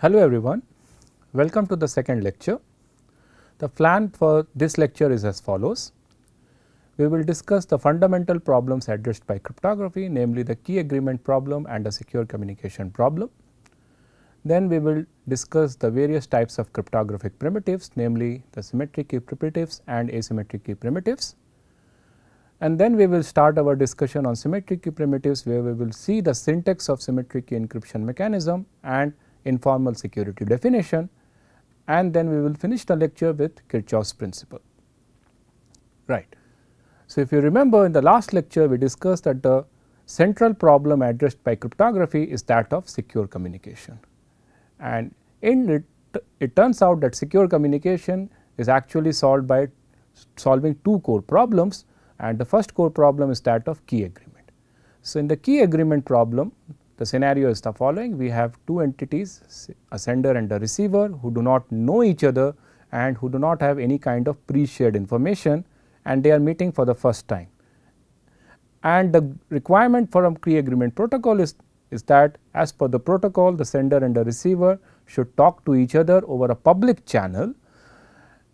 Hello everyone, Welcome to the second lecture. The plan for this lecture is as follows. We will discuss the fundamental problems addressed by cryptography namely the key agreement problem and the secure communication problem. Then we will discuss the various types of cryptographic primitives namely the symmetric key primitives and asymmetric key primitives. And then we will start our discussion on symmetric key primitives where we will see the syntax of symmetric key encryption mechanism and informal security definition and then we will finish the lecture with Kirchhoff's principle. Right. So, if you remember in the last lecture we discussed that the central problem addressed by cryptography is that of secure communication and in it it turns out that secure communication is actually solved by solving two core problems and the first core problem is that of key agreement. So, in the key agreement problem the scenario is the following, we have two entities, a sender and a receiver who do not know each other and who do not have any kind of pre-shared information and they are meeting for the first time. And the requirement for a pre-agreement protocol is, is that as per the protocol, the sender and the receiver should talk to each other over a public channel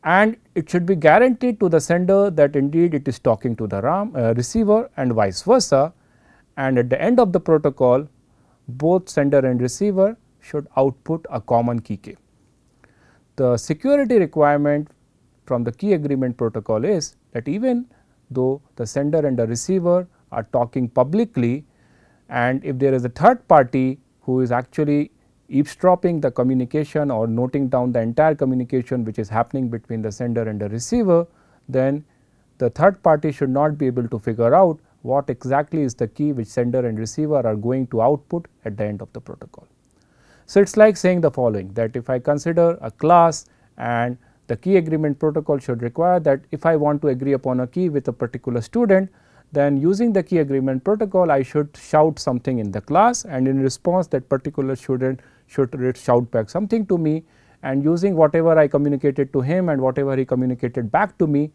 and it should be guaranteed to the sender that indeed it is talking to the RAM, uh, receiver and vice versa and at the end of the protocol both sender and receiver should output a common key k. The security requirement from the key agreement protocol is that even though the sender and the receiver are talking publicly and if there is a third party who is actually eavesdropping the communication or noting down the entire communication which is happening between the sender and the receiver, then the third party should not be able to figure out what exactly is the key which sender and receiver are going to output at the end of the protocol. So, it is like saying the following that if I consider a class and the key agreement protocol should require that if I want to agree upon a key with a particular student, then using the key agreement protocol I should shout something in the class and in response that particular student should shout back something to me and using whatever I communicated to him and whatever he communicated back to me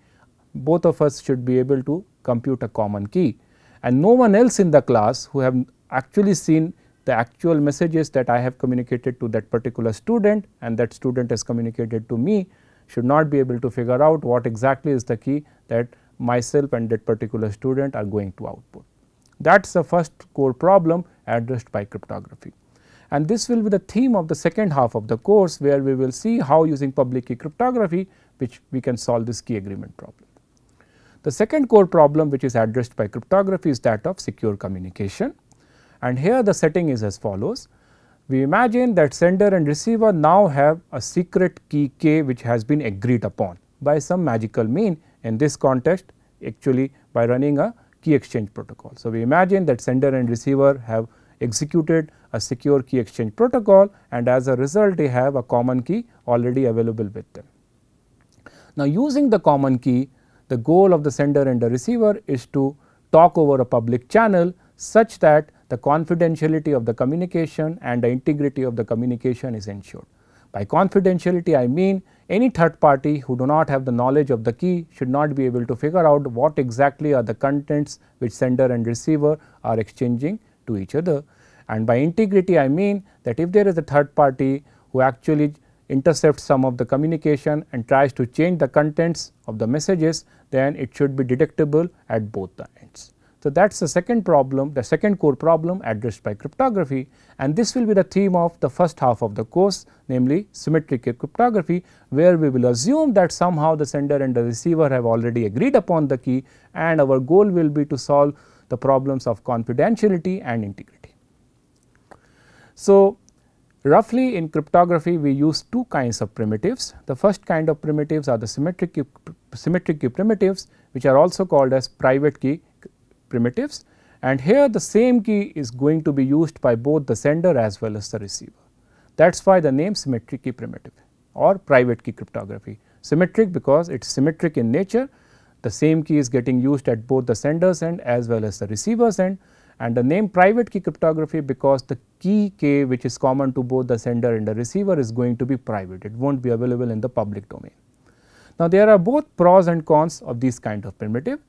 both of us should be able to compute a common key and no one else in the class who have actually seen the actual messages that I have communicated to that particular student and that student has communicated to me should not be able to figure out what exactly is the key that myself and that particular student are going to output. That is the first core problem addressed by cryptography. And this will be the theme of the second half of the course where we will see how using public key cryptography which we can solve this key agreement problem. The second core problem which is addressed by cryptography is that of secure communication and here the setting is as follows. We imagine that sender and receiver now have a secret key k which has been agreed upon by some magical mean in this context actually by running a key exchange protocol. So, we imagine that sender and receiver have executed a secure key exchange protocol and as a result they have a common key already available with them. Now, using the common key the goal of the sender and the receiver is to talk over a public channel such that the confidentiality of the communication and the integrity of the communication is ensured. By confidentiality I mean any third party who do not have the knowledge of the key should not be able to figure out what exactly are the contents which sender and receiver are exchanging to each other. And by integrity I mean that if there is a third party who actually intercepts some of the communication and tries to change the contents of the messages, then it should be detectable at both the ends. So, that is the second problem, the second core problem addressed by cryptography and this will be the theme of the first half of the course namely symmetric cryptography where we will assume that somehow the sender and the receiver have already agreed upon the key and our goal will be to solve the problems of confidentiality and integrity. So, Roughly in cryptography we use two kinds of primitives. The first kind of primitives are the symmetric key, symmetric key primitives which are also called as private key primitives and here the same key is going to be used by both the sender as well as the receiver. That is why the name symmetric key primitive or private key cryptography. Symmetric because it is symmetric in nature, the same key is getting used at both the sender's end as well as the receiver's end and the name private key cryptography because the key k which is common to both the sender and the receiver is going to be private, it will not be available in the public domain. Now, there are both pros and cons of these kind of primitive.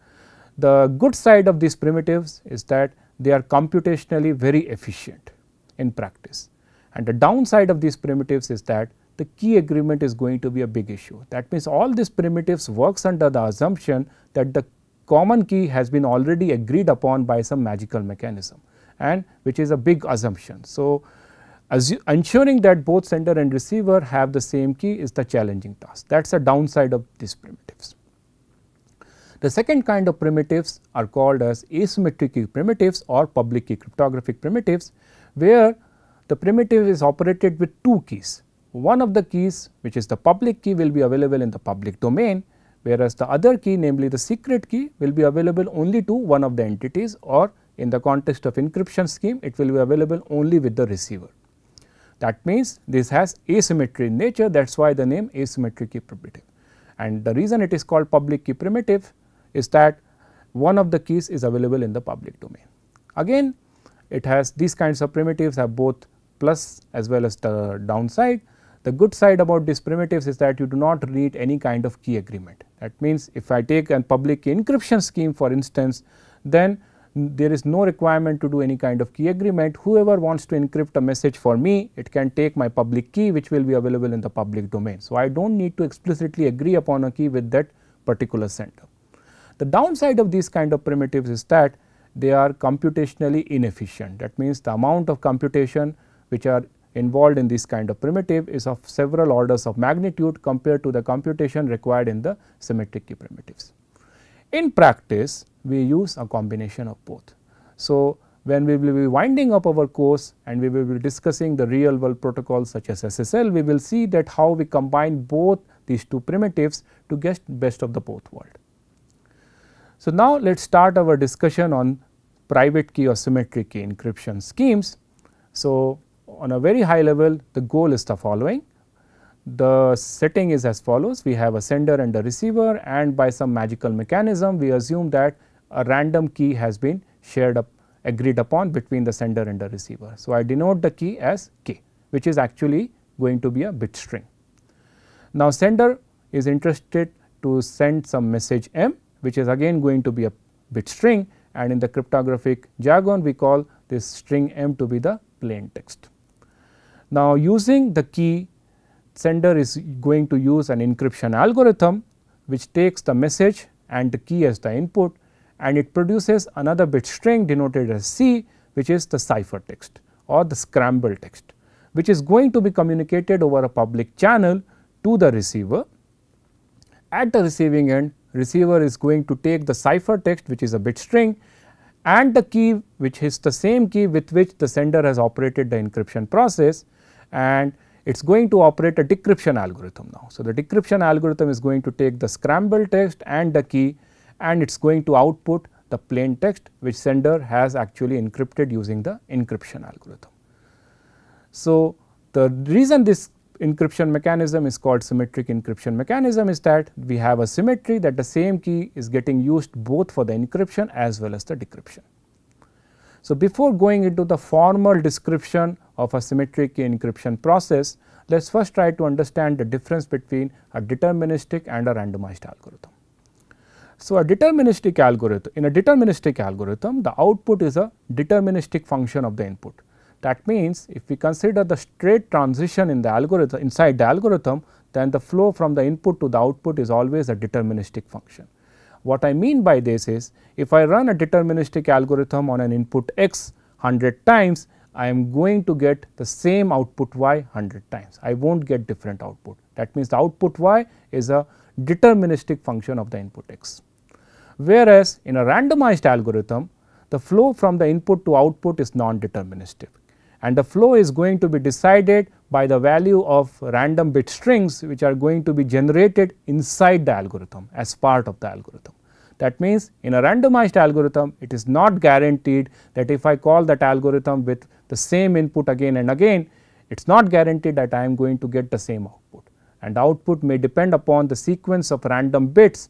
The good side of these primitives is that they are computationally very efficient in practice and the downside of these primitives is that the key agreement is going to be a big issue. That means, all these primitives works under the assumption that the common key has been already agreed upon by some magical mechanism and which is a big assumption. So, as ensuring that both sender and receiver have the same key is the challenging task that is the downside of these primitives. The second kind of primitives are called as asymmetric key primitives or public key cryptographic primitives where the primitive is operated with two keys. One of the keys which is the public key will be available in the public domain whereas the other key namely the secret key will be available only to one of the entities or in the context of encryption scheme it will be available only with the receiver. That means this has asymmetry in nature that is why the name asymmetric key primitive and the reason it is called public key primitive is that one of the keys is available in the public domain. Again it has these kinds of primitives have both plus as well as the downside the good side about these primitives is that you do not need any kind of key agreement. That means if I take a public encryption scheme for instance, then there is no requirement to do any kind of key agreement. Whoever wants to encrypt a message for me, it can take my public key which will be available in the public domain. So, I do not need to explicitly agree upon a key with that particular sender. The downside of these kind of primitives is that they are computationally inefficient. That means, the amount of computation which are involved in this kind of primitive is of several orders of magnitude compared to the computation required in the symmetric key primitives. In practice, we use a combination of both. So, when we will be winding up our course and we will be discussing the real world protocols such as SSL, we will see that how we combine both these two primitives to get best of the both world. So, now let us start our discussion on private key or symmetric key encryption schemes. So, on a very high level the goal is the following. The setting is as follows we have a sender and a receiver and by some magical mechanism we assume that a random key has been shared up agreed upon between the sender and the receiver. So, I denote the key as k which is actually going to be a bit string. Now, sender is interested to send some message m which is again going to be a bit string and in the cryptographic jargon we call this string m to be the plain text. Now, using the key sender is going to use an encryption algorithm which takes the message and the key as the input and it produces another bit string denoted as C which is the cipher text or the scramble text which is going to be communicated over a public channel to the receiver. At the receiving end receiver is going to take the cipher text, which is a bit string and the key which is the same key with which the sender has operated the encryption process and it is going to operate a decryption algorithm now. So, the decryption algorithm is going to take the scrambled text and the key and it is going to output the plain text which sender has actually encrypted using the encryption algorithm. So, the reason this encryption mechanism is called symmetric encryption mechanism is that we have a symmetry that the same key is getting used both for the encryption as well as the decryption. So, before going into the formal description of a symmetric encryption process, let us first try to understand the difference between a deterministic and a randomized algorithm. So, a deterministic algorithm in a deterministic algorithm the output is a deterministic function of the input. That means, if we consider the straight transition in the algorithm inside the algorithm then the flow from the input to the output is always a deterministic function. What I mean by this is if I run a deterministic algorithm on an input x 100 times, I am going to get the same output y 100 times. I will not get different output. That means the output y is a deterministic function of the input x. Whereas, in a randomized algorithm, the flow from the input to output is non-deterministic and the flow is going to be decided by the value of random bit strings which are going to be generated inside the algorithm as part of the algorithm. That means, in a randomized algorithm it is not guaranteed that if I call that algorithm with the same input again and again it is not guaranteed that I am going to get the same output and the output may depend upon the sequence of random bits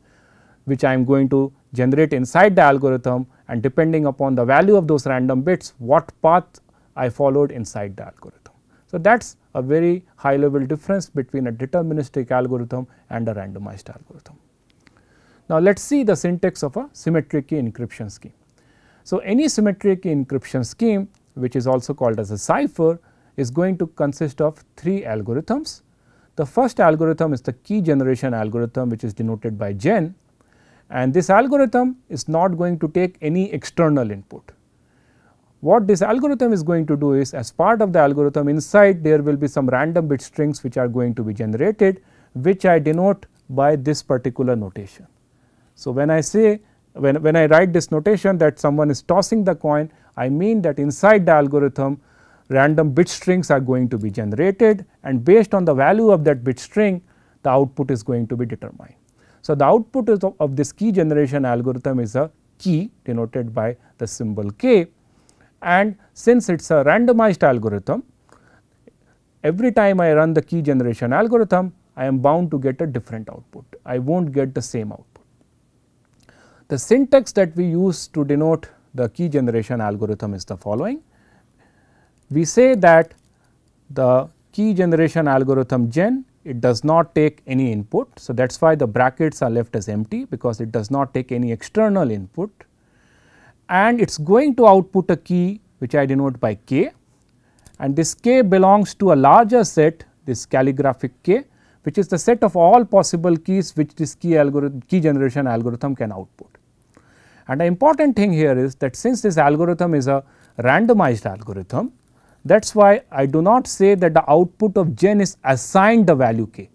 which I am going to generate inside the algorithm and depending upon the value of those random bits what path I followed inside the algorithm. So, that is a very high level difference between a deterministic algorithm and a randomized algorithm. Now, let us see the syntax of a symmetric key encryption scheme. So, any symmetric key encryption scheme which is also called as a cipher is going to consist of three algorithms. The first algorithm is the key generation algorithm which is denoted by gen and this algorithm is not going to take any external input. What this algorithm is going to do is as part of the algorithm inside there will be some random bit strings which are going to be generated which I denote by this particular notation. So, when I say when, when I write this notation that someone is tossing the coin I mean that inside the algorithm random bit strings are going to be generated and based on the value of that bit string the output is going to be determined. So, the output of, of this key generation algorithm is a key denoted by the symbol k and since it is a randomized algorithm every time I run the key generation algorithm I am bound to get a different output I will not get the same output. The syntax that we use to denote the key generation algorithm is the following we say that the key generation algorithm gen it does not take any input. So, that is why the brackets are left as empty because it does not take any external input and it is going to output a key which I denote by k and this k belongs to a larger set this calligraphic k which is the set of all possible keys which this key algorithm key generation algorithm can output. And the important thing here is that since this algorithm is a randomized algorithm that is why I do not say that the output of gen is assigned the value k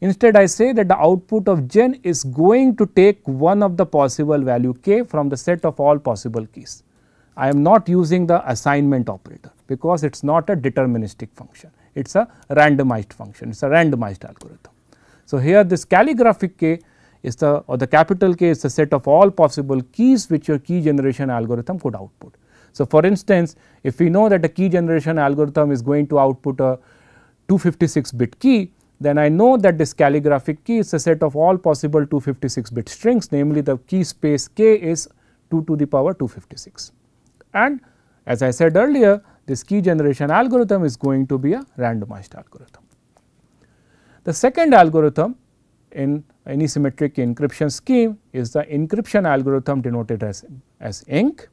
Instead, I say that the output of gen is going to take one of the possible value k from the set of all possible keys. I am not using the assignment operator because it is not a deterministic function, it is a randomized function, it is a randomized algorithm. So, here this calligraphic k is the or the capital K is the set of all possible keys which your key generation algorithm could output. So, for instance, if we know that a key generation algorithm is going to output a 256 bit key, then I know that this calligraphic key is a set of all possible 256 bit strings namely the key space k is 2 to the power 256. And as I said earlier this key generation algorithm is going to be a randomized algorithm. The second algorithm in any symmetric encryption scheme is the encryption algorithm denoted as, as ENC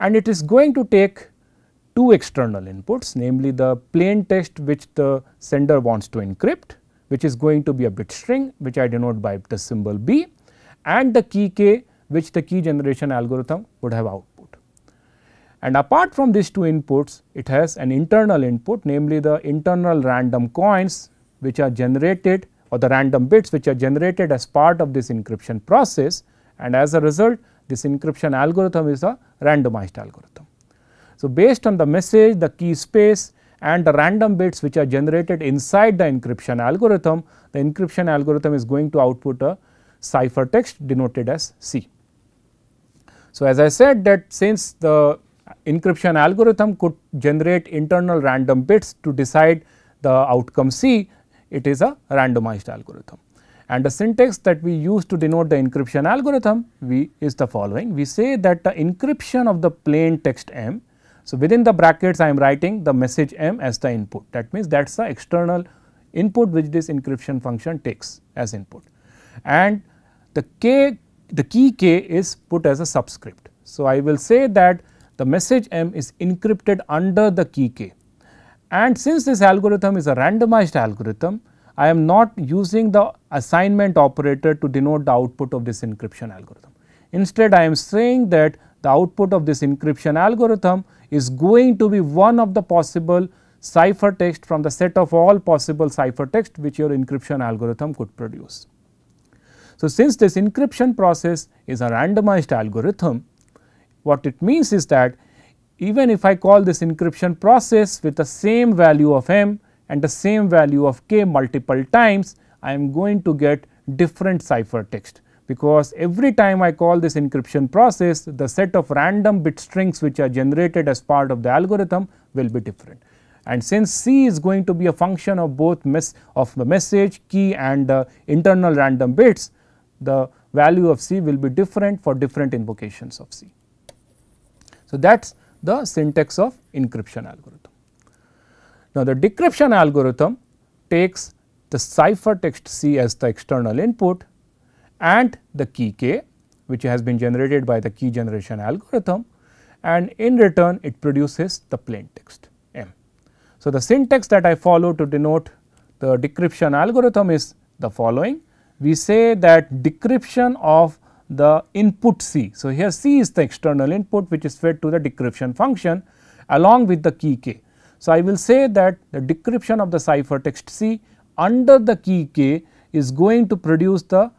and it is going to take two external inputs namely the plain text which the sender wants to encrypt which is going to be a bit string which I denote by the symbol B and the key K which the key generation algorithm would have output. And apart from these two inputs it has an internal input namely the internal random coins which are generated or the random bits which are generated as part of this encryption process and as a result this encryption algorithm is a randomized algorithm. So, based on the message, the key space and the random bits which are generated inside the encryption algorithm, the encryption algorithm is going to output a ciphertext denoted as C. So, as I said that since the encryption algorithm could generate internal random bits to decide the outcome C, it is a randomized algorithm. And the syntax that we use to denote the encryption algorithm we is the following. We say that the encryption of the plain text M so, within the brackets I am writing the message m as the input that means that is the external input which this encryption function takes as input and the k the key k is put as a subscript. So, I will say that the message m is encrypted under the key k and since this algorithm is a randomized algorithm I am not using the assignment operator to denote the output of this encryption algorithm. Instead I am saying that the output of this encryption algorithm is going to be one of the possible ciphertext from the set of all possible ciphertext which your encryption algorithm could produce. So, since this encryption process is a randomized algorithm, what it means is that even if I call this encryption process with the same value of m and the same value of k multiple times, I am going to get different ciphertext because every time I call this encryption process the set of random bit strings which are generated as part of the algorithm will be different. And since C is going to be a function of both of the message key and uh, internal random bits the value of C will be different for different invocations of C. So, that is the syntax of encryption algorithm. Now, the decryption algorithm takes the ciphertext C as the external input and the key k which has been generated by the key generation algorithm and in return it produces the plain text m. So, the syntax that I follow to denote the decryption algorithm is the following. We say that decryption of the input c. So, here c is the external input which is fed to the decryption function along with the key k. So, I will say that the decryption of the ciphertext c under the key k is going to produce the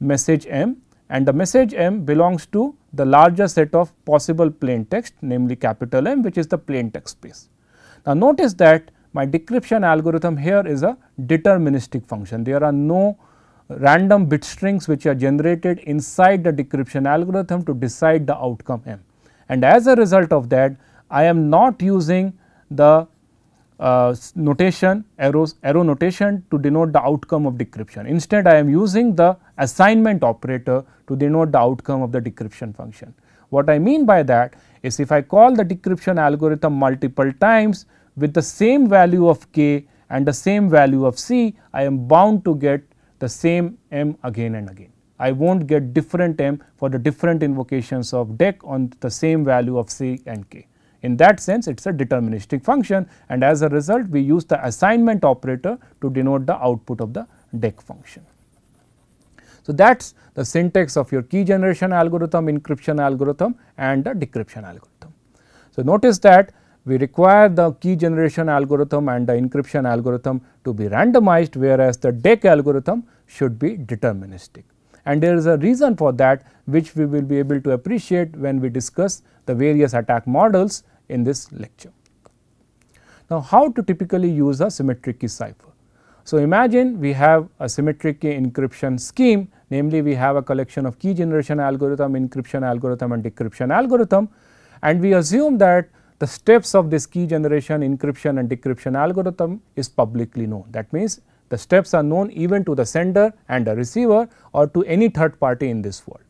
message m and the message m belongs to the larger set of possible plain text namely capital M which is the plain text space. Now, notice that my decryption algorithm here is a deterministic function. There are no random bit strings which are generated inside the decryption algorithm to decide the outcome M. And as a result of that, I am not using the uh, notation arrows arrow notation to denote the outcome of decryption. Instead I am using the assignment operator to denote the outcome of the decryption function. What I mean by that is if I call the decryption algorithm multiple times with the same value of k and the same value of c, I am bound to get the same m again and again. I will not get different m for the different invocations of DEC on the same value of c and k. In that sense it is a deterministic function and as a result we use the assignment operator to denote the output of the DEC function. So, that is the syntax of your key generation algorithm, encryption algorithm and the decryption algorithm. So, notice that we require the key generation algorithm and the encryption algorithm to be randomized whereas the DEC algorithm should be deterministic. And there is a reason for that which we will be able to appreciate when we discuss the various attack models in this lecture. Now, how to typically use a symmetric key cipher? So, imagine we have a symmetric key encryption scheme namely we have a collection of key generation algorithm, encryption algorithm and decryption algorithm and we assume that the steps of this key generation, encryption and decryption algorithm is publicly known. That means, the steps are known even to the sender and the receiver or to any third party in this world.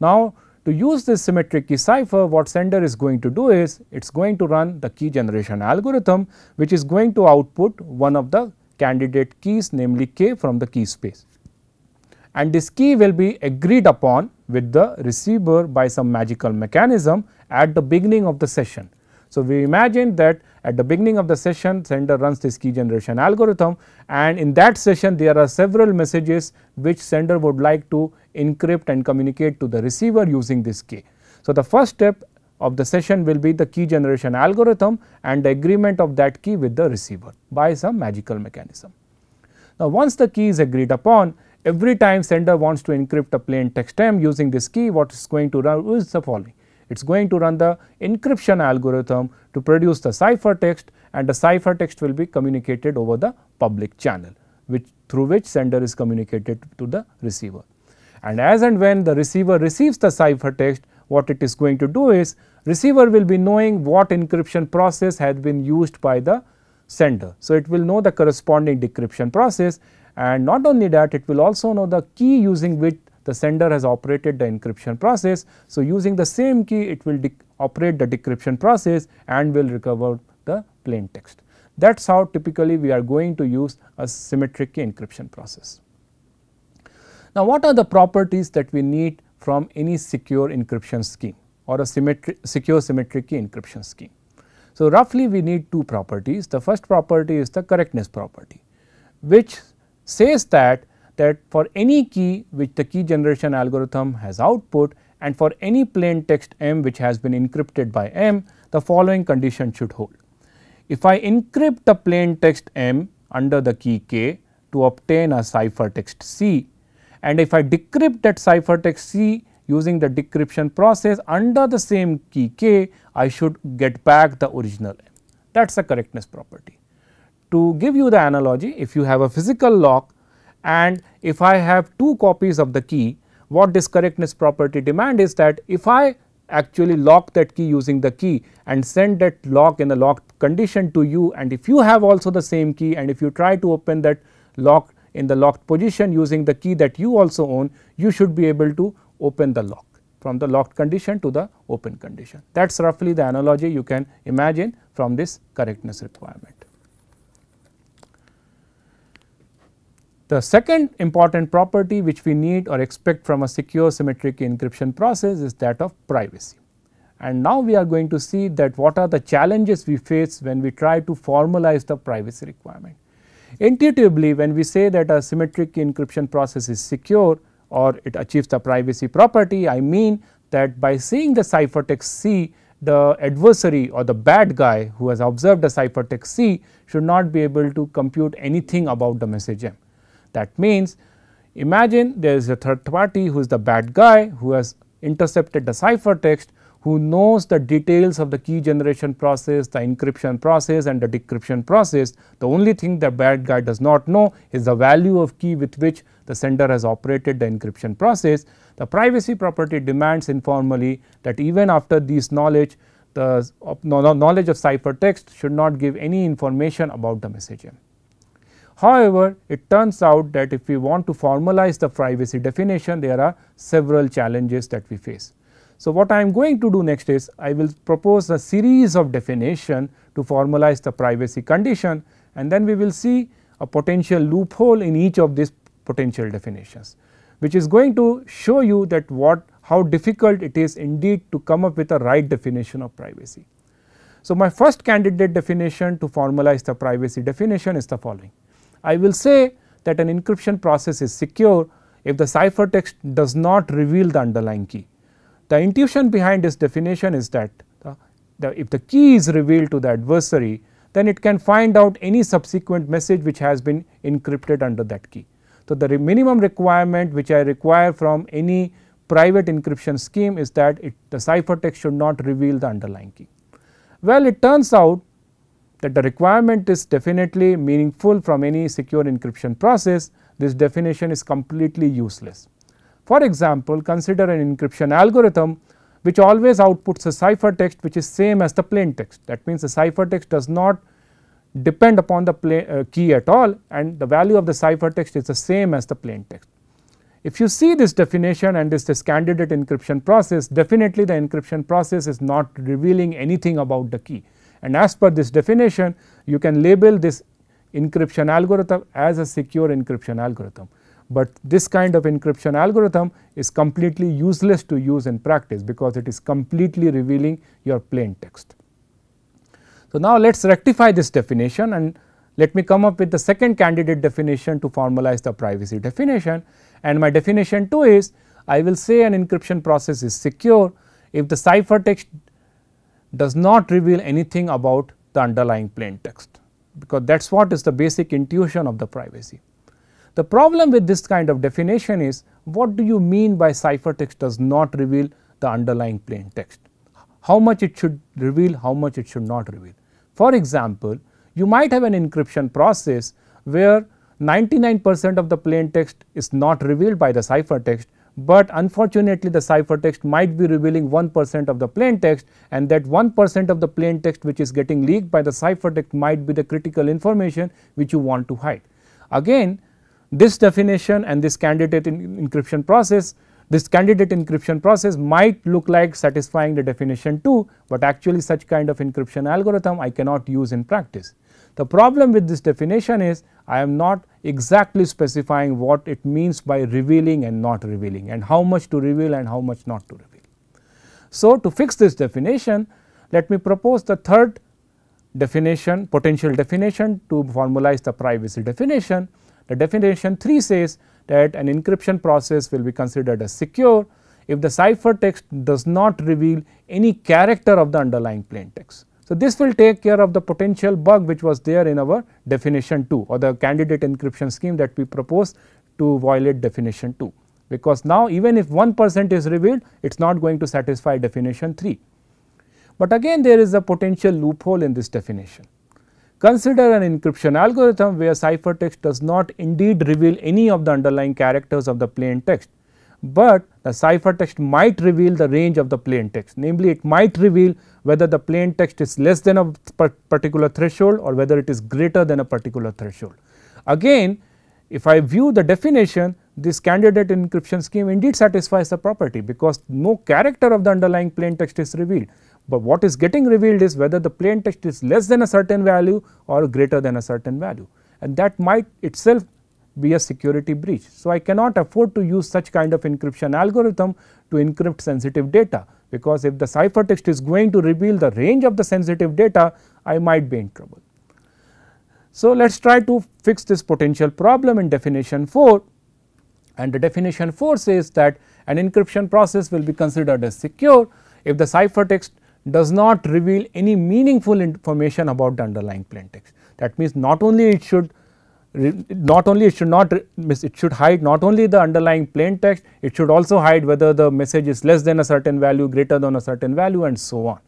Now, to use this symmetric key cipher, what sender is going to do is, it is going to run the key generation algorithm, which is going to output one of the candidate keys, namely k from the key space. And this key will be agreed upon with the receiver by some magical mechanism at the beginning of the session. So, we imagine that at the beginning of the session sender runs this key generation algorithm and in that session there are several messages which sender would like to encrypt and communicate to the receiver using this key. So, the first step of the session will be the key generation algorithm and the agreement of that key with the receiver by some magical mechanism. Now, once the key is agreed upon, every time sender wants to encrypt a plain text m using this key, what is going to run is the following. It is going to run the encryption algorithm to produce the ciphertext and the ciphertext will be communicated over the public channel which through which sender is communicated to the receiver and as and when the receiver receives the ciphertext what it is going to do is receiver will be knowing what encryption process has been used by the sender. So, it will know the corresponding decryption process and not only that it will also know the key using which the sender has operated the encryption process. So, using the same key it will operate the decryption process and will recover the plain text. That is how typically we are going to use a symmetric encryption process. Now, what are the properties that we need from any secure encryption scheme or a secure symmetric key encryption scheme? So, roughly we need two properties. The first property is the correctness property, which says that that for any key which the key generation algorithm has output and for any plain text m which has been encrypted by m, the following condition should hold. If I encrypt the plain text m under the key k to obtain a ciphertext c, and if I decrypt that ciphertext C using the decryption process under the same key K, I should get back the original M. That is the correctness property. To give you the analogy, if you have a physical lock and if I have two copies of the key, what this correctness property demand is that if I actually lock that key using the key and send that lock in a locked condition to you and if you have also the same key and if you try to open that locked in the locked position using the key that you also own, you should be able to open the lock from the locked condition to the open condition. That is roughly the analogy you can imagine from this correctness requirement. The second important property which we need or expect from a secure symmetric encryption process is that of privacy. And now we are going to see that what are the challenges we face when we try to formalize the privacy requirement. Intuitively when we say that a symmetric encryption process is secure or it achieves the privacy property I mean that by seeing the ciphertext C the adversary or the bad guy who has observed the ciphertext C should not be able to compute anything about the message M. That means imagine there is a third party who is the bad guy who has intercepted the ciphertext who knows the details of the key generation process, the encryption process and the decryption process. The only thing the bad guy does not know is the value of key with which the sender has operated the encryption process. The privacy property demands informally that even after this knowledge, the knowledge of ciphertext should not give any information about the message. However, it turns out that if we want to formalize the privacy definition, there are several challenges that we face. So, what I am going to do next is I will propose a series of definition to formalize the privacy condition and then we will see a potential loophole in each of these potential definitions which is going to show you that what how difficult it is indeed to come up with a right definition of privacy. So, my first candidate definition to formalize the privacy definition is the following. I will say that an encryption process is secure if the ciphertext does not reveal the underlying key. The intuition behind this definition is that the, the, if the key is revealed to the adversary, then it can find out any subsequent message which has been encrypted under that key. So, the re minimum requirement which I require from any private encryption scheme is that it, the ciphertext should not reveal the underlying key. Well, it turns out that the requirement is definitely meaningful from any secure encryption process, this definition is completely useless. For example, consider an encryption algorithm which always outputs a ciphertext which is same as the plain text. That means, the ciphertext does not depend upon the play, uh, key at all and the value of the ciphertext is the same as the plain text. If you see this definition and this, this candidate encryption process, definitely the encryption process is not revealing anything about the key. And as per this definition, you can label this encryption algorithm as a secure encryption algorithm but this kind of encryption algorithm is completely useless to use in practice because it is completely revealing your plain text. So, now let us rectify this definition and let me come up with the second candidate definition to formalize the privacy definition and my definition 2 is I will say an encryption process is secure if the ciphertext does not reveal anything about the underlying plain text because that is what is the basic intuition of the privacy. The problem with this kind of definition is what do you mean by ciphertext does not reveal the underlying plain text? How much it should reveal, how much it should not reveal. For example, you might have an encryption process where 99% of the plain text is not revealed by the ciphertext, but unfortunately the ciphertext might be revealing 1% of the plain text and that 1% of the plain text which is getting leaked by the ciphertext might be the critical information which you want to hide. Again this definition and this candidate encryption process this candidate encryption process might look like satisfying the definition too. but actually such kind of encryption algorithm I cannot use in practice. The problem with this definition is I am not exactly specifying what it means by revealing and not revealing and how much to reveal and how much not to reveal. So, to fix this definition let me propose the third definition potential definition to formalize the privacy definition the definition 3 says that an encryption process will be considered as secure if the ciphertext does not reveal any character of the underlying plaintext. So, this will take care of the potential bug which was there in our definition 2 or the candidate encryption scheme that we propose to violate definition 2 because now even if 1 percent is revealed it is not going to satisfy definition 3. But again there is a potential loophole in this definition Consider an encryption algorithm where ciphertext does not indeed reveal any of the underlying characters of the plain text, but the ciphertext might reveal the range of the plain text. Namely, it might reveal whether the plain text is less than a particular threshold or whether it is greater than a particular threshold. Again, if I view the definition, this candidate encryption scheme indeed satisfies the property because no character of the underlying plain text is revealed. But what is getting revealed is whether the plain text is less than a certain value or greater than a certain value and that might itself be a security breach. So, I cannot afford to use such kind of encryption algorithm to encrypt sensitive data because if the ciphertext is going to reveal the range of the sensitive data, I might be in trouble. So, let us try to fix this potential problem in definition 4 and the definition 4 says that an encryption process will be considered as secure if the ciphertext does not reveal any meaningful information about the underlying plaintext. That means not only it should not only it should not it should hide not only the underlying plain text it should also hide whether the message is less than a certain value greater than a certain value and so on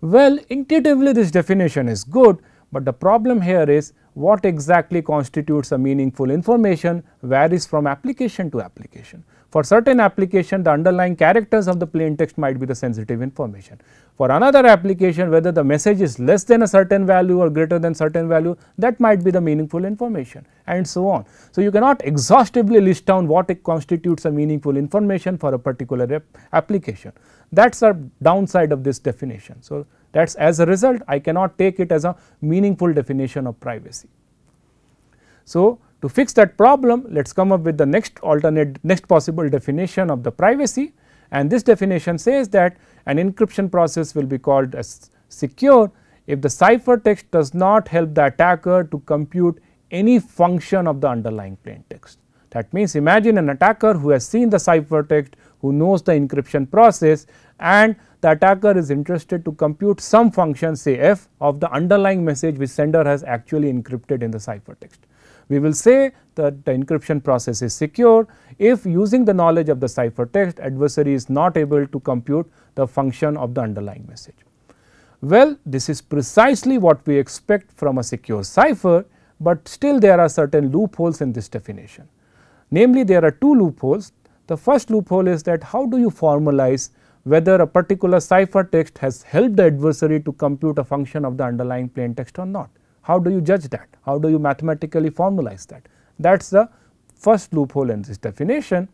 well intuitively this definition is good but the problem here is what exactly constitutes a meaningful information varies from application to application for certain application, the underlying characters of the plain text might be the sensitive information. For another application, whether the message is less than a certain value or greater than certain value, that might be the meaningful information and so on. So, you cannot exhaustively list down what constitutes a meaningful information for a particular application. That is a downside of this definition. So, that is as a result, I cannot take it as a meaningful definition of privacy. So, to fix that problem, let us come up with the next alternate next possible definition of the privacy and this definition says that an encryption process will be called as secure if the ciphertext does not help the attacker to compute any function of the underlying plaintext. That means, imagine an attacker who has seen the ciphertext, who knows the encryption process and the attacker is interested to compute some function say f of the underlying message which sender has actually encrypted in the ciphertext. We will say that the encryption process is secure if using the knowledge of the ciphertext adversary is not able to compute the function of the underlying message. Well, this is precisely what we expect from a secure cipher, but still there are certain loopholes in this definition. Namely, there are two loopholes. The first loophole is that how do you formalize whether a particular ciphertext has helped the adversary to compute a function of the underlying plaintext or not. How do you judge that? How do you mathematically formalize that? That is the first loophole in this definition.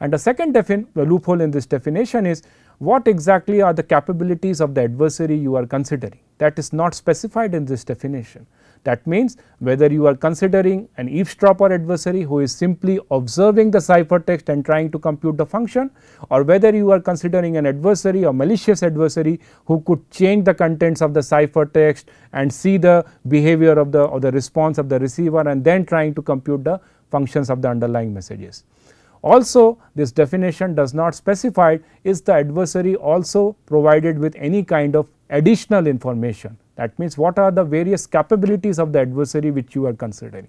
And the second loophole in this definition is what exactly are the capabilities of the adversary you are considering that is not specified in this definition. That means whether you are considering an eavesdropper adversary who is simply observing the ciphertext and trying to compute the function or whether you are considering an adversary or malicious adversary who could change the contents of the ciphertext and see the behavior of the or the response of the receiver and then trying to compute the functions of the underlying messages. Also this definition does not specify is the adversary also provided with any kind of additional information that means what are the various capabilities of the adversary which you are considering.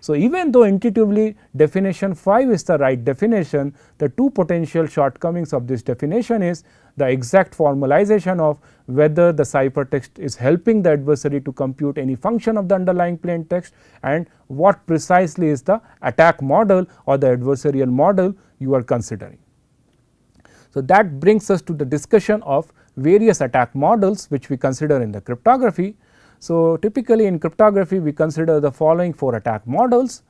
So, even though intuitively definition 5 is the right definition, the two potential shortcomings of this definition is the exact formalization of whether the ciphertext is helping the adversary to compute any function of the underlying plain text and what precisely is the attack model or the adversarial model you are considering. So, that brings us to the discussion of various attack models which we consider in the cryptography. So, typically in cryptography we consider the following 4 attack models.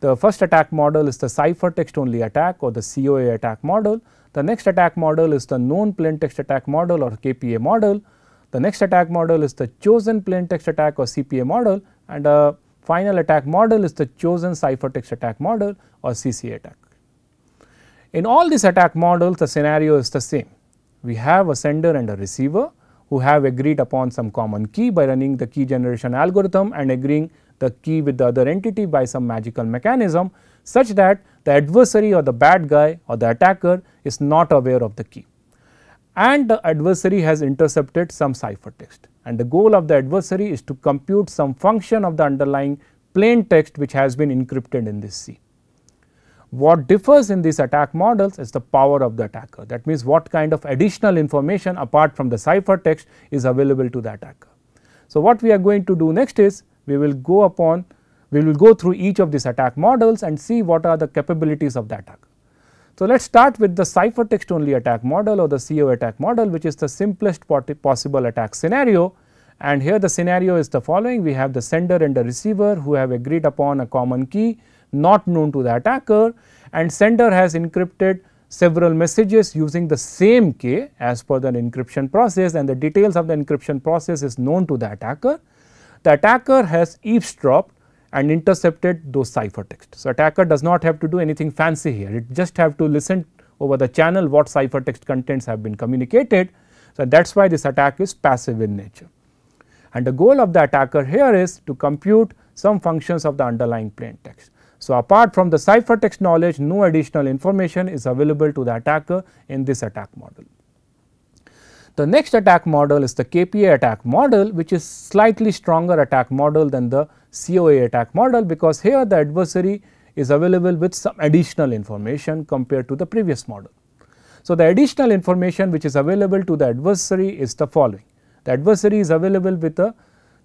The first attack model is the ciphertext only attack or the COA attack model. The next attack model is the known plaintext attack model or KPA model. The next attack model is the chosen plaintext attack or CPA model and a final attack model is the chosen ciphertext attack model or CCA attack. In all these attack models the scenario is the same we have a sender and a receiver who have agreed upon some common key by running the key generation algorithm and agreeing the key with the other entity by some magical mechanism such that the adversary or the bad guy or the attacker is not aware of the key. And the adversary has intercepted some ciphertext and the goal of the adversary is to compute some function of the underlying plain text which has been encrypted in this C. What differs in these attack models is the power of the attacker that means what kind of additional information apart from the ciphertext is available to the attacker. So, what we are going to do next is we will go upon we will go through each of these attack models and see what are the capabilities of the attacker. So, let us start with the ciphertext only attack model or the CO attack model which is the simplest possible attack scenario and here the scenario is the following we have the sender and the receiver who have agreed upon a common key not known to the attacker and sender has encrypted several messages using the same key as per the encryption process and the details of the encryption process is known to the attacker. The attacker has eavesdropped and intercepted those ciphertext. So, attacker does not have to do anything fancy here, it just have to listen over the channel what ciphertext contents have been communicated. So, that is why this attack is passive in nature. And the goal of the attacker here is to compute some functions of the underlying plain text. So, apart from the ciphertext knowledge, no additional information is available to the attacker in this attack model. The next attack model is the KPA attack model which is slightly stronger attack model than the COA attack model because here the adversary is available with some additional information compared to the previous model. So, the additional information which is available to the adversary is the following. The adversary is available with a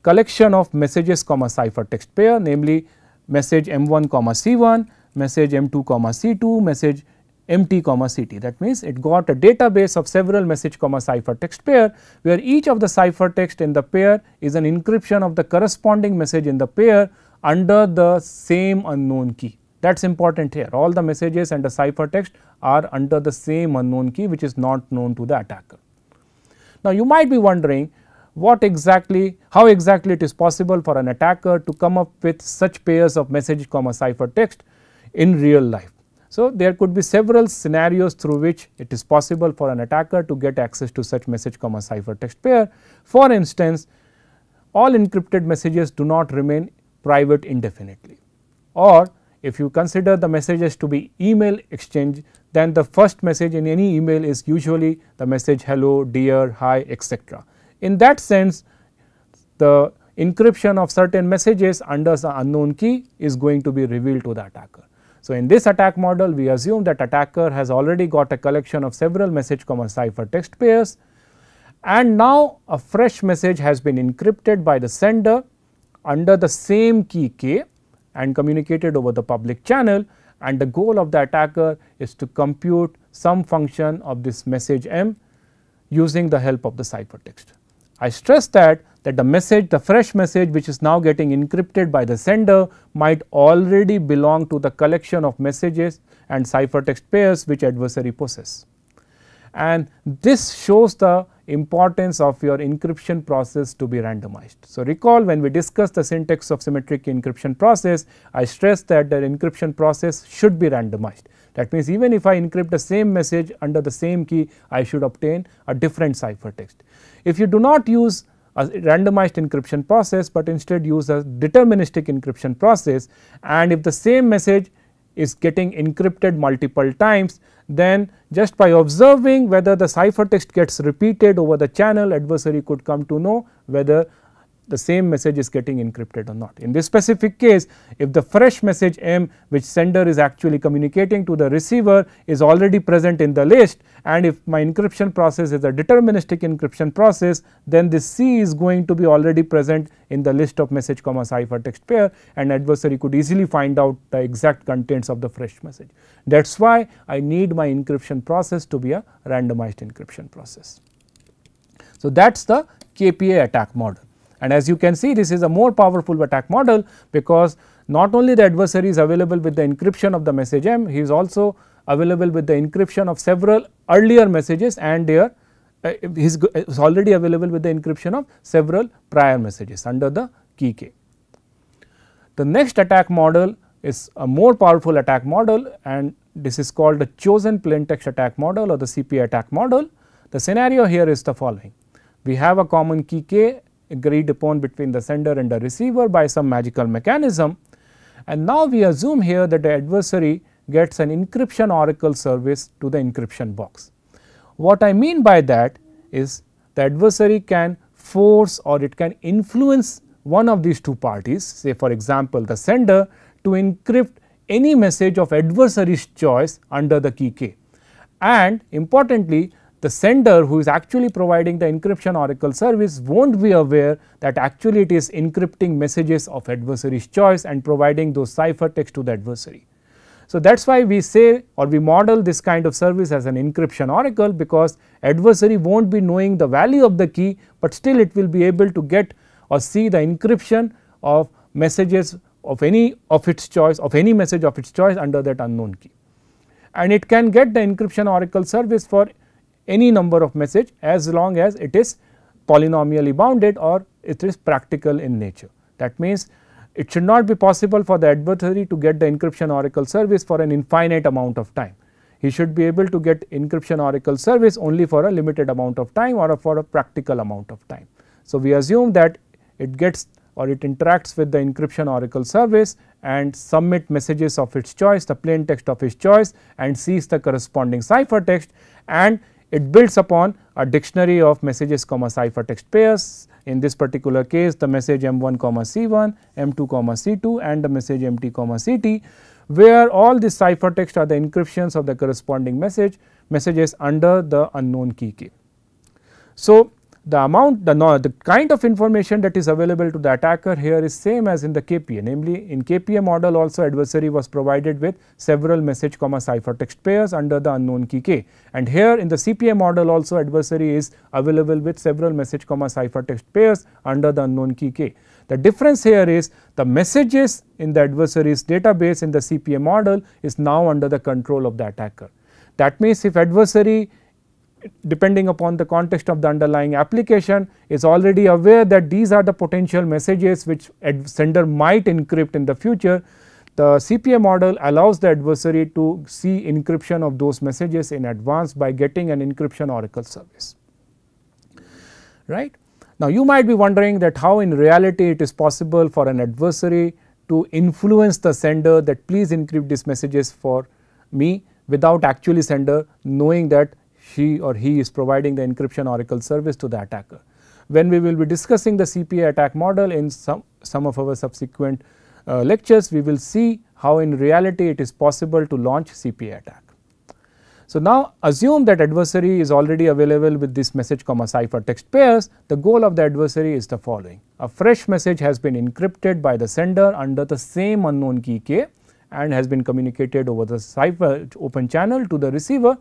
collection of messages comma ciphertext pair namely message m1 comma c1, message m2 comma c2, message mt comma ct. That means, it got a database of several message comma text pair, where each of the cipher text in the pair is an encryption of the corresponding message in the pair under the same unknown key. That is important here. All the messages and the cipher text are under the same unknown key, which is not known to the attacker. Now, you might be wondering what exactly, how exactly it is possible for an attacker to come up with such pairs of message comma cipher text in real life. So, there could be several scenarios through which it is possible for an attacker to get access to such message comma cipher text pair. For instance, all encrypted messages do not remain private indefinitely or if you consider the messages to be email exchange then the first message in any email is usually the message hello, dear, hi etc. In that sense, the encryption of certain messages under the unknown key is going to be revealed to the attacker. So, in this attack model we assume that attacker has already got a collection of several message comma text pairs and now a fresh message has been encrypted by the sender under the same key k and communicated over the public channel and the goal of the attacker is to compute some function of this message m using the help of the ciphertext. I stress that that the message, the fresh message which is now getting encrypted by the sender might already belong to the collection of messages and ciphertext pairs which adversary possesses. And this shows the importance of your encryption process to be randomized. So, recall when we discussed the syntax of symmetric encryption process, I stressed that the encryption process should be randomized. That means, even if I encrypt the same message under the same key, I should obtain a different ciphertext. If you do not use a randomized encryption process, but instead use a deterministic encryption process and if the same message is getting encrypted multiple times, then just by observing whether the ciphertext gets repeated over the channel, adversary could come to know whether the same message is getting encrypted or not. In this specific case, if the fresh message m which sender is actually communicating to the receiver is already present in the list and if my encryption process is a deterministic encryption process, then this c is going to be already present in the list of message comma cipher text pair and adversary could easily find out the exact contents of the fresh message. That is why I need my encryption process to be a randomized encryption process. So, that is the KPA attack model. And as you can see this is a more powerful attack model because not only the adversary is available with the encryption of the message M, he is also available with the encryption of several earlier messages and their uh, uh is already available with the encryption of several prior messages under the key K. The next attack model is a more powerful attack model and this is called the chosen plaintext attack model or the CPA attack model. The scenario here is the following. We have a common key K agreed upon between the sender and the receiver by some magical mechanism. And now we assume here that the adversary gets an encryption oracle service to the encryption box. What I mean by that is the adversary can force or it can influence one of these two parties say for example, the sender to encrypt any message of adversary's choice under the key k. And importantly the sender who is actually providing the encryption oracle service won't be aware that actually it is encrypting messages of adversary's choice and providing those ciphertext to the adversary. So, that is why we say or we model this kind of service as an encryption oracle because adversary will not be knowing the value of the key, but still it will be able to get or see the encryption of messages of any of its choice of any message of its choice under that unknown key. And it can get the encryption oracle service for any number of message as long as it is polynomially bounded or it is practical in nature. That means, it should not be possible for the adversary to get the encryption oracle service for an infinite amount of time. He should be able to get encryption oracle service only for a limited amount of time or for a practical amount of time. So, we assume that it gets or it interacts with the encryption oracle service and submit messages of its choice, the plain text of its choice and sees the corresponding ciphertext and it builds upon a dictionary of messages comma ciphertext pairs. In this particular case, the message M1 comma C1, M2 comma C2 and the message MT comma CT, where all the ciphertext are the encryptions of the corresponding message messages under the unknown key k. So, the amount the, the kind of information that is available to the attacker here is same as in the KPA namely in KPA model also adversary was provided with several message comma ciphertext pairs under the unknown key k and here in the CPA model also adversary is available with several message comma ciphertext pairs under the unknown key k. The difference here is the messages in the adversary's database in the CPA model is now under the control of the attacker. That means if adversary depending upon the context of the underlying application is already aware that these are the potential messages which sender might encrypt in the future. The CPA model allows the adversary to see encryption of those messages in advance by getting an encryption oracle service. Right? Now, you might be wondering that how in reality it is possible for an adversary to influence the sender that please encrypt these messages for me without actually sender knowing that she or he is providing the encryption oracle service to the attacker. When we will be discussing the CPA attack model in some, some of our subsequent uh, lectures, we will see how in reality it is possible to launch CPA attack. So, now assume that adversary is already available with this message comma ciphertext pairs. The goal of the adversary is the following. A fresh message has been encrypted by the sender under the same unknown key k and has been communicated over the cipher open channel to the receiver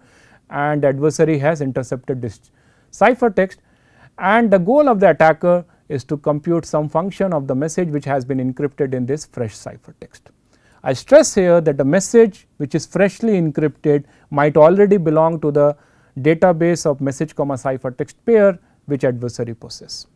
and adversary has intercepted this ciphertext and the goal of the attacker is to compute some function of the message which has been encrypted in this fresh ciphertext. I stress here that the message which is freshly encrypted might already belong to the database of message comma ciphertext pair which adversary possesses.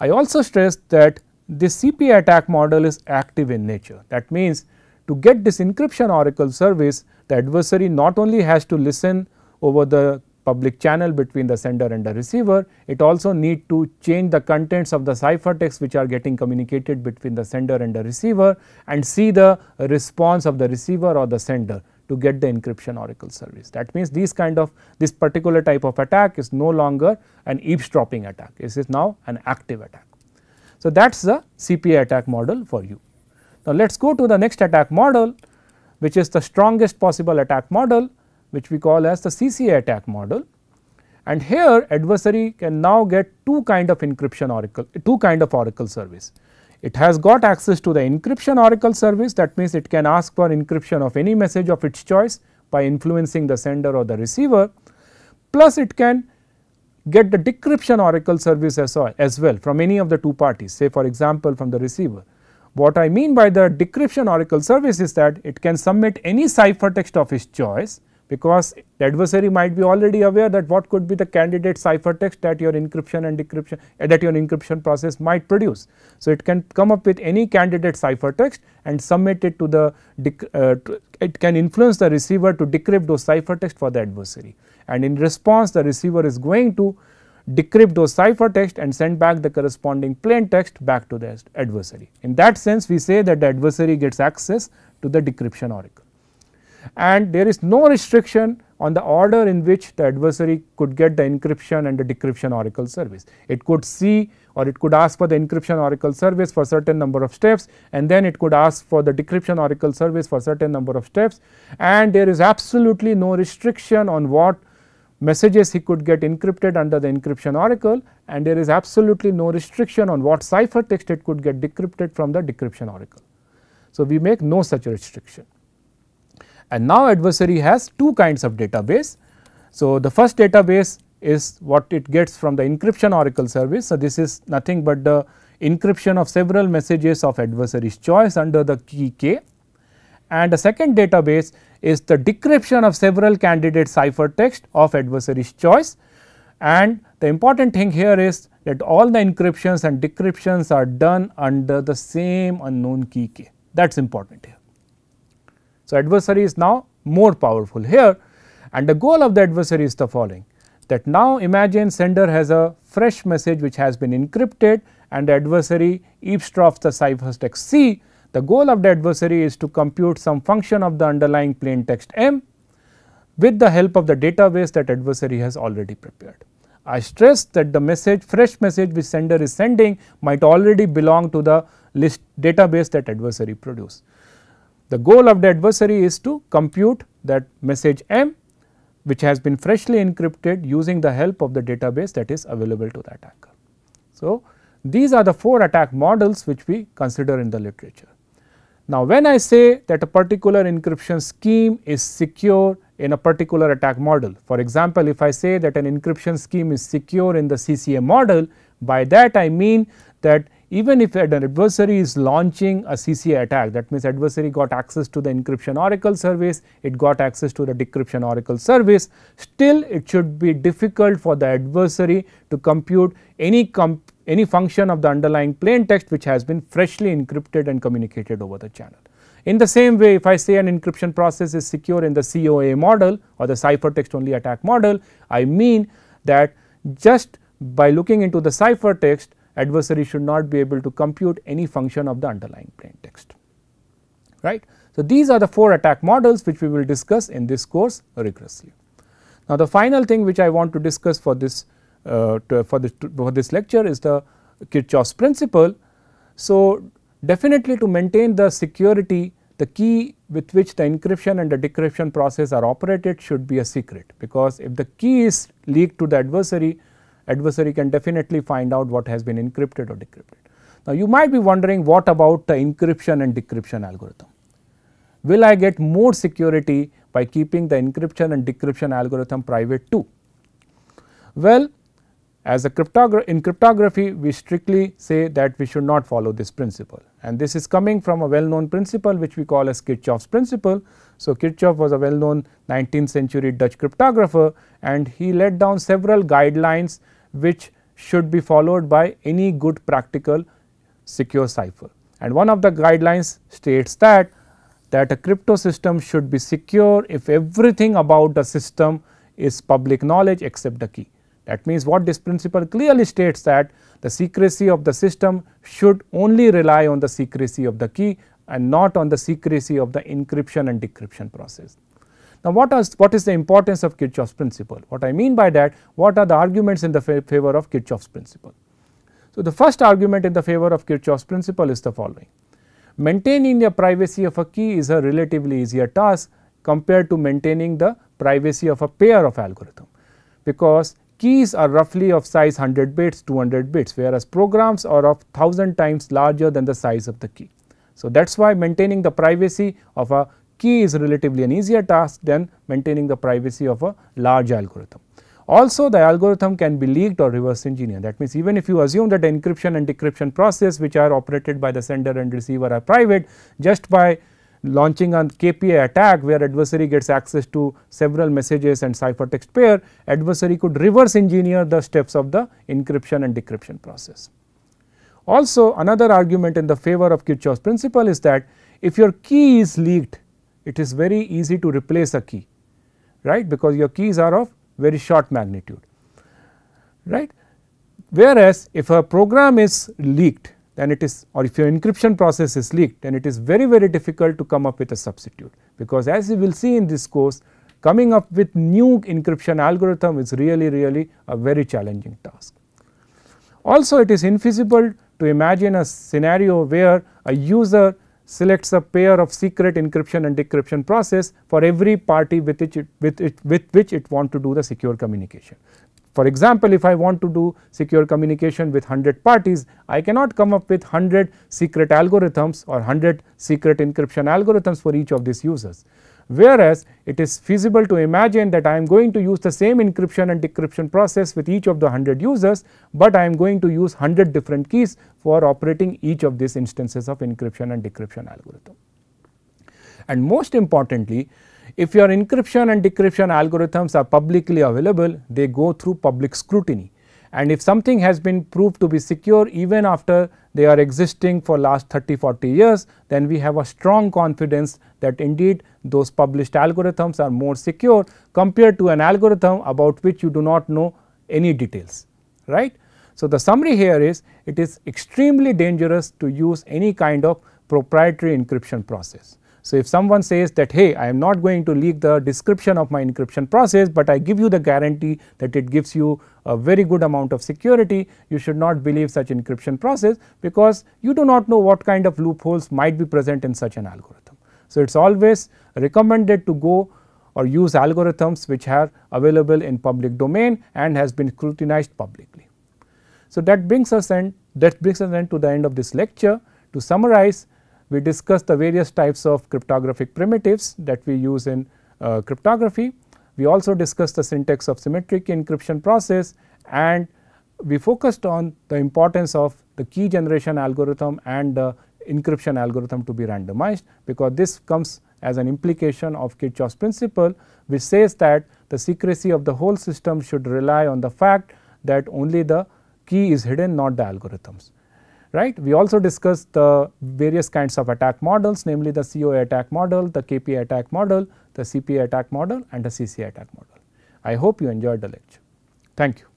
I also stress that this CPI attack model is active in nature. That means to get this encryption oracle service, the adversary not only has to listen over the public channel between the sender and the receiver. It also need to change the contents of the ciphertext which are getting communicated between the sender and the receiver and see the response of the receiver or the sender to get the encryption oracle service. That means this kind of this particular type of attack is no longer an eavesdropping attack, it is now an active attack. So, that is the CPA attack model for you. Now, let us go to the next attack model which is the strongest possible attack model which we call as the CCA attack model. And here adversary can now get two kind of encryption oracle, two kind of oracle service. It has got access to the encryption oracle service that means it can ask for encryption of any message of its choice by influencing the sender or the receiver. Plus it can get the decryption oracle service as well from any of the two parties say for example from the receiver. What I mean by the decryption oracle service is that it can submit any ciphertext of its choice because the adversary might be already aware that what could be the candidate ciphertext that your encryption and decryption uh, that your encryption process might produce. So, it can come up with any candidate ciphertext and submit it to the uh, to it can influence the receiver to decrypt those ciphertext for the adversary and in response the receiver is going to decrypt those ciphertext and send back the corresponding plain text back to the adversary. In that sense we say that the adversary gets access to the decryption oracle and there is no restriction on the order in which the adversary could get the encryption and the decryption oracle service. It could see or it could ask for the encryption oracle service for certain number of steps and then it could ask for the decryption oracle service for certain number of steps and there is absolutely no restriction on what messages he could get encrypted under the encryption oracle and there is absolutely no restriction on what ciphertext it could get decrypted from the decryption oracle. So, we make no such restriction. And now adversary has two kinds of database. So, the first database is what it gets from the encryption oracle service. So, this is nothing but the encryption of several messages of adversary's choice under the key k. And the second database is the decryption of several candidate ciphertext of adversary's choice. And the important thing here is that all the encryptions and decryptions are done under the same unknown key k that is important here. So, adversary is now more powerful here and the goal of the adversary is the following that now imagine sender has a fresh message which has been encrypted and the adversary eavesdrops the ciphertext C. The goal of the adversary is to compute some function of the underlying plain text M with the help of the database that adversary has already prepared. I stress that the message fresh message which sender is sending might already belong to the list database that adversary produced. The goal of the adversary is to compute that message M which has been freshly encrypted using the help of the database that is available to the attacker. So, these are the 4 attack models which we consider in the literature. Now, when I say that a particular encryption scheme is secure in a particular attack model, for example, if I say that an encryption scheme is secure in the CCA model, by that I mean that even if an adversary is launching a CCA attack that means adversary got access to the encryption oracle service, it got access to the decryption oracle service, still it should be difficult for the adversary to compute any comp any function of the underlying plain text which has been freshly encrypted and communicated over the channel. In the same way if I say an encryption process is secure in the COA model or the ciphertext only attack model, I mean that just by looking into the ciphertext adversary should not be able to compute any function of the underlying plain text. Right? So, these are the 4 attack models which we will discuss in this course rigorously. Now, the final thing which I want to discuss for this uh, to, for, this, to, for this lecture is the Kirchhoff's principle. So, definitely to maintain the security the key with which the encryption and the decryption process are operated should be a secret because if the key is leaked to the adversary adversary can definitely find out what has been encrypted or decrypted. Now, you might be wondering what about the encryption and decryption algorithm? Will I get more security by keeping the encryption and decryption algorithm private too? Well, as a cryptogra in cryptography, we strictly say that we should not follow this principle and this is coming from a well known principle which we call as Kirchhoff's principle. So, Kirchhoff was a well known 19th century Dutch cryptographer and he laid down several guidelines which should be followed by any good practical secure cipher. And one of the guidelines states that that a crypto system should be secure if everything about the system is public knowledge except the key. That means what this principle clearly states that the secrecy of the system should only rely on the secrecy of the key and not on the secrecy of the encryption and decryption process. Now, what, is, what is the importance of Kirchhoff's principle? What I mean by that, what are the arguments in the favor of Kirchhoff's principle? So, the first argument in the favor of Kirchhoff's principle is the following. Maintaining the privacy of a key is a relatively easier task compared to maintaining the privacy of a pair of algorithm, because keys are roughly of size 100 bits, 200 bits, whereas programs are of 1000 times larger than the size of the key. So, that is why maintaining the privacy of a key is relatively an easier task than maintaining the privacy of a large algorithm. Also the algorithm can be leaked or reverse engineered that means even if you assume that encryption and decryption process which are operated by the sender and receiver are private just by launching a KPA attack where adversary gets access to several messages and ciphertext pair adversary could reverse engineer the steps of the encryption and decryption process. Also another argument in the favor of Kirchhoff's principle is that if your key is leaked it is very easy to replace a key right because your keys are of very short magnitude right. Whereas, if a program is leaked then it is or if your encryption process is leaked then it is very very difficult to come up with a substitute because as you will see in this course coming up with new encryption algorithm is really really a very challenging task. Also it is infeasible to imagine a scenario where a user selects a pair of secret encryption and decryption process for every party with, it, with, it, with which it want to do the secure communication. For example, if I want to do secure communication with 100 parties, I cannot come up with 100 secret algorithms or 100 secret encryption algorithms for each of these users. Whereas, it is feasible to imagine that I am going to use the same encryption and decryption process with each of the 100 users, but I am going to use 100 different keys for operating each of these instances of encryption and decryption algorithm. And most importantly, if your encryption and decryption algorithms are publicly available, they go through public scrutiny and if something has been proved to be secure even after they are existing for last 30 40 years then we have a strong confidence that indeed those published algorithms are more secure compared to an algorithm about which you do not know any details right. So, the summary here is it is extremely dangerous to use any kind of proprietary encryption process. So, if someone says that hey I am not going to leak the description of my encryption process, but I give you the guarantee that it gives you a very good amount of security, you should not believe such encryption process because you do not know what kind of loopholes might be present in such an algorithm. So, it is always recommended to go or use algorithms which are available in public domain and has been scrutinized publicly. So, that brings us end that brings us end to the end of this lecture. To summarize we discussed the various types of cryptographic primitives that we use in uh, cryptography. We also discussed the syntax of symmetric encryption process and we focused on the importance of the key generation algorithm and the encryption algorithm to be randomized because this comes as an implication of Kirchhoff's principle which says that the secrecy of the whole system should rely on the fact that only the key is hidden not the algorithms right. We also discussed the various kinds of attack models namely the COA attack model, the KPA attack model, the CPA attack model and the CCA attack model. I hope you enjoyed the lecture. Thank you.